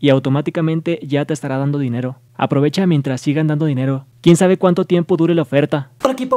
y automáticamente ya te estará dando dinero. Aprovecha mientras sigan dando dinero. ¿Quién sabe cuánto tiempo dure la oferta? Por aquí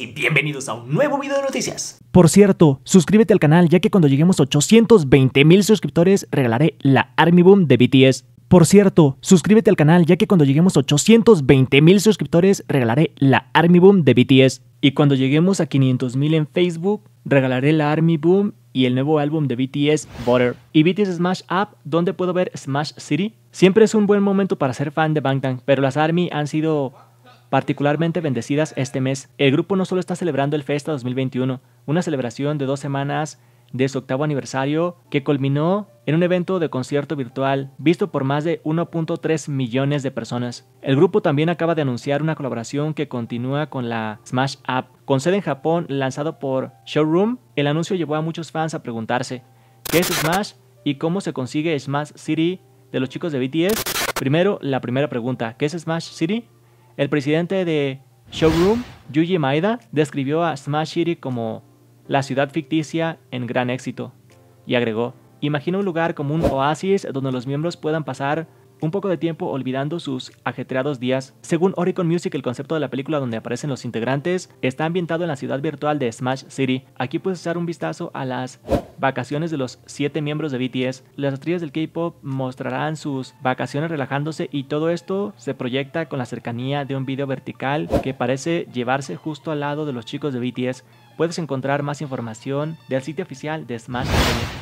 y bienvenidos a un nuevo video de noticias. Por cierto, suscríbete al canal ya que cuando lleguemos a 820 mil suscriptores regalaré la Army Boom de BTS. Por cierto, suscríbete al canal ya que cuando lleguemos a 820 mil suscriptores regalaré la Army Boom de BTS. Y cuando lleguemos a 500 mil en Facebook regalaré la Army Boom y el nuevo álbum de BTS, Butter. Y BTS Smash Up, ¿dónde puedo ver Smash City? Siempre es un buen momento para ser fan de Bangtan, pero las Army han sido particularmente bendecidas este mes. El grupo no solo está celebrando el Festa 2021, una celebración de dos semanas de su octavo aniversario, que culminó en un evento de concierto virtual visto por más de 1.3 millones de personas. El grupo también acaba de anunciar una colaboración que continúa con la Smash App, con sede en Japón, lanzado por Showroom. El anuncio llevó a muchos fans a preguntarse, ¿qué es Smash y cómo se consigue Smash City de los chicos de BTS? Primero, la primera pregunta, ¿qué es Smash City? El presidente de Showroom, Yuji Maeda, describió a Smash City como la ciudad ficticia en gran éxito, y agregó, imagina un lugar como un oasis donde los miembros puedan pasar un poco de tiempo olvidando sus ajetreados días. Según Oricon Music, el concepto de la película donde aparecen los integrantes está ambientado en la ciudad virtual de Smash City. Aquí puedes echar un vistazo a las vacaciones de los 7 miembros de BTS, las estrellas del K-pop mostrarán sus vacaciones relajándose y todo esto se proyecta con la cercanía de un video vertical que parece llevarse justo al lado de los chicos de BTS puedes encontrar más información del sitio oficial de Smash.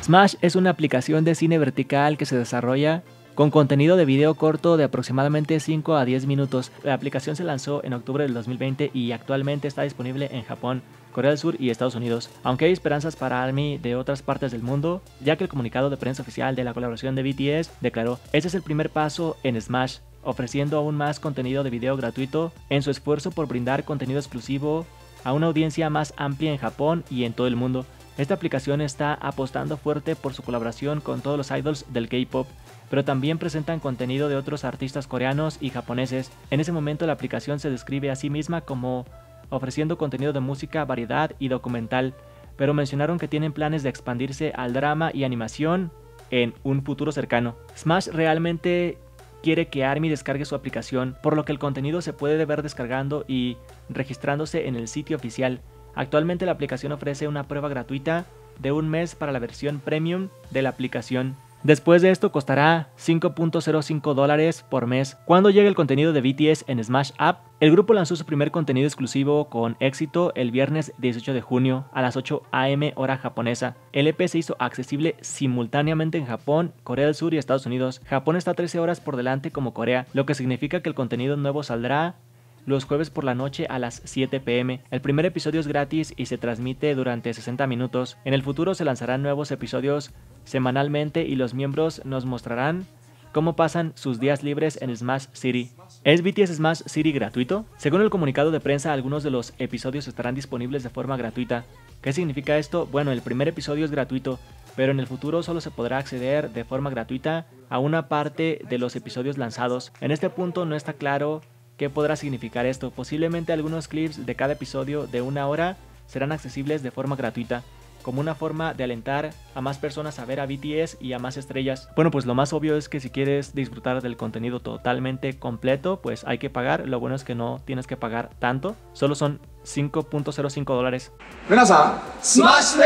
Smash es una aplicación de cine vertical que se desarrolla con contenido de video corto de aproximadamente 5 a 10 minutos. La aplicación se lanzó en octubre del 2020 y actualmente está disponible en Japón, Corea del Sur y Estados Unidos. Aunque hay esperanzas para ARMY de otras partes del mundo, ya que el comunicado de prensa oficial de la colaboración de BTS declaró, «Ese es el primer paso en Smash, ofreciendo aún más contenido de video gratuito en su esfuerzo por brindar contenido exclusivo a una audiencia más amplia en Japón y en todo el mundo. Esta aplicación está apostando fuerte por su colaboración con todos los idols del K-pop, pero también presentan contenido de otros artistas coreanos y japoneses. En ese momento la aplicación se describe a sí misma como ofreciendo contenido de música, variedad y documental, pero mencionaron que tienen planes de expandirse al drama y animación en un futuro cercano. Smash realmente quiere que Army descargue su aplicación, por lo que el contenido se puede ver descargando y registrándose en el sitio oficial. Actualmente la aplicación ofrece una prueba gratuita de un mes para la versión premium de la aplicación. Después de esto costará 5.05 dólares por mes. Cuando llegue el contenido de BTS en Smash App, el grupo lanzó su primer contenido exclusivo con éxito el viernes 18 de junio a las 8 am hora japonesa. El EP se hizo accesible simultáneamente en Japón, Corea del Sur y Estados Unidos. Japón está 13 horas por delante como Corea, lo que significa que el contenido nuevo saldrá los jueves por la noche a las 7 pm. El primer episodio es gratis y se transmite durante 60 minutos. En el futuro se lanzarán nuevos episodios semanalmente y los miembros nos mostrarán cómo pasan sus días libres en Smash City. ¿Es BTS Smash City gratuito? Según el comunicado de prensa, algunos de los episodios estarán disponibles de forma gratuita. ¿Qué significa esto? Bueno, el primer episodio es gratuito, pero en el futuro solo se podrá acceder de forma gratuita a una parte de los episodios lanzados. En este punto no está claro ¿Qué podrá significar esto? Posiblemente algunos clips de cada episodio de una hora serán accesibles de forma gratuita, como una forma de alentar a más personas a ver a BTS y a más estrellas. Bueno, pues lo más obvio es que si quieres disfrutar del contenido totalmente completo, pues hay que pagar. Lo bueno es que no tienes que pagar tanto, solo son 5.05 dólares. ¡Smash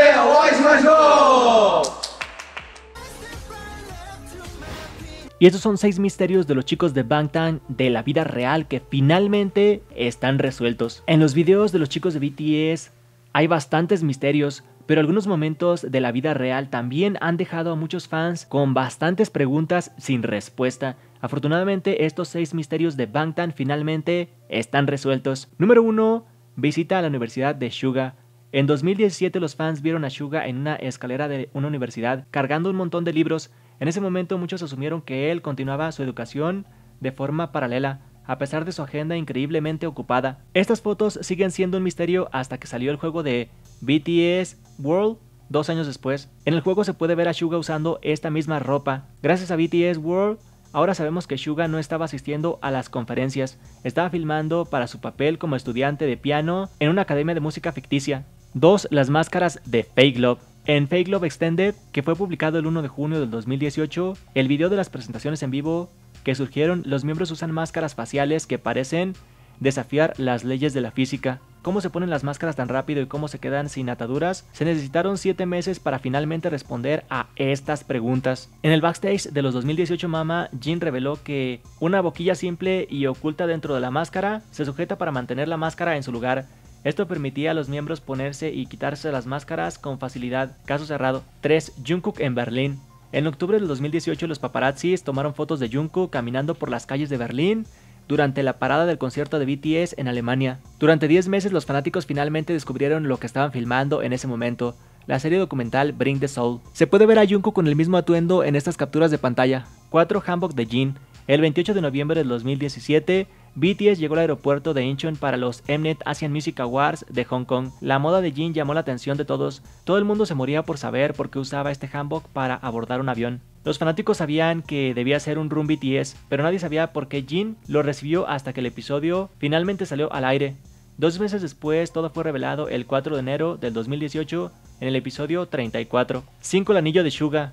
Y estos son 6 misterios de los chicos de Bangtan de la vida real que finalmente están resueltos. En los videos de los chicos de BTS hay bastantes misterios, pero algunos momentos de la vida real también han dejado a muchos fans con bastantes preguntas sin respuesta. Afortunadamente, estos seis misterios de Bangtan finalmente están resueltos. Número 1. Visita a la Universidad de Suga. En 2017 los fans vieron a Suga en una escalera de una universidad cargando un montón de libros en ese momento muchos asumieron que él continuaba su educación de forma paralela, a pesar de su agenda increíblemente ocupada. Estas fotos siguen siendo un misterio hasta que salió el juego de BTS World dos años después. En el juego se puede ver a Suga usando esta misma ropa. Gracias a BTS World, ahora sabemos que Suga no estaba asistiendo a las conferencias, estaba filmando para su papel como estudiante de piano en una academia de música ficticia. 2. Las máscaras de Fake Love. En Fake Love Extended, que fue publicado el 1 de junio del 2018, el video de las presentaciones en vivo que surgieron, los miembros usan máscaras faciales que parecen desafiar las leyes de la física. Cómo se ponen las máscaras tan rápido y cómo se quedan sin ataduras, se necesitaron 7 meses para finalmente responder a estas preguntas. En el backstage de los 2018 Mama, Jin reveló que una boquilla simple y oculta dentro de la máscara se sujeta para mantener la máscara en su lugar esto permitía a los miembros ponerse y quitarse las máscaras con facilidad. Caso cerrado. 3. Jungkook en Berlín. En octubre del 2018 los paparazzis tomaron fotos de Jungkook caminando por las calles de Berlín durante la parada del concierto de BTS en Alemania. Durante 10 meses los fanáticos finalmente descubrieron lo que estaban filmando en ese momento, la serie documental Bring the Soul. Se puede ver a Jungkook con el mismo atuendo en estas capturas de pantalla. 4. Hanbok de Jin. El 28 de noviembre del 2017, BTS llegó al aeropuerto de Incheon para los Mnet Asian Music Awards de Hong Kong. La moda de Jin llamó la atención de todos. Todo el mundo se moría por saber por qué usaba este hanbok para abordar un avión. Los fanáticos sabían que debía ser un Room BTS, pero nadie sabía por qué Jin lo recibió hasta que el episodio finalmente salió al aire. Dos meses después, todo fue revelado el 4 de enero del 2018 en el episodio 34. 5. El anillo de Suga.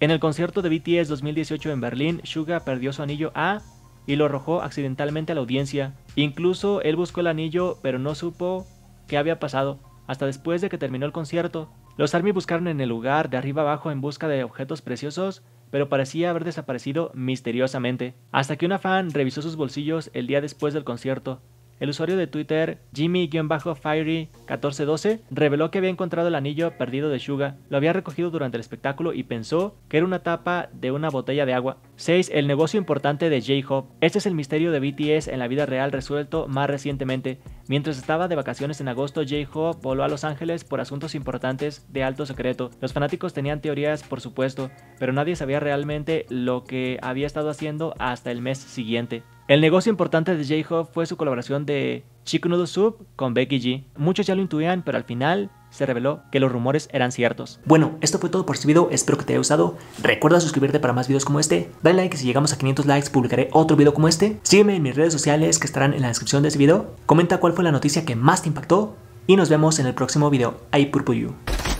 En el concierto de BTS 2018 en Berlín, Suga perdió su anillo a y lo arrojó accidentalmente a la audiencia. Incluso él buscó el anillo, pero no supo qué había pasado hasta después de que terminó el concierto. Los Army buscaron en el lugar de arriba abajo en busca de objetos preciosos, pero parecía haber desaparecido misteriosamente, hasta que una fan revisó sus bolsillos el día después del concierto el usuario de Twitter Jimmy-Fiery1412 reveló que había encontrado el anillo perdido de Suga, lo había recogido durante el espectáculo y pensó que era una tapa de una botella de agua. 6. El negocio importante de J-Hope. Este es el misterio de BTS en la vida real resuelto más recientemente. Mientras estaba de vacaciones en agosto, J-Hope voló a Los Ángeles por asuntos importantes de alto secreto. Los fanáticos tenían teorías, por supuesto, pero nadie sabía realmente lo que había estado haciendo hasta el mes siguiente. El negocio importante de J-Hope fue su colaboración de Chico Nudo Soup con Becky G. Muchos ya lo intuían, pero al final se reveló que los rumores eran ciertos. Bueno, esto fue todo por este video, espero que te haya gustado. Recuerda suscribirte para más videos como este. Dale like, si llegamos a 500 likes publicaré otro video como este. Sígueme en mis redes sociales que estarán en la descripción de este video. Comenta cuál fue la noticia que más te impactó. Y nos vemos en el próximo video. Ay Purple You.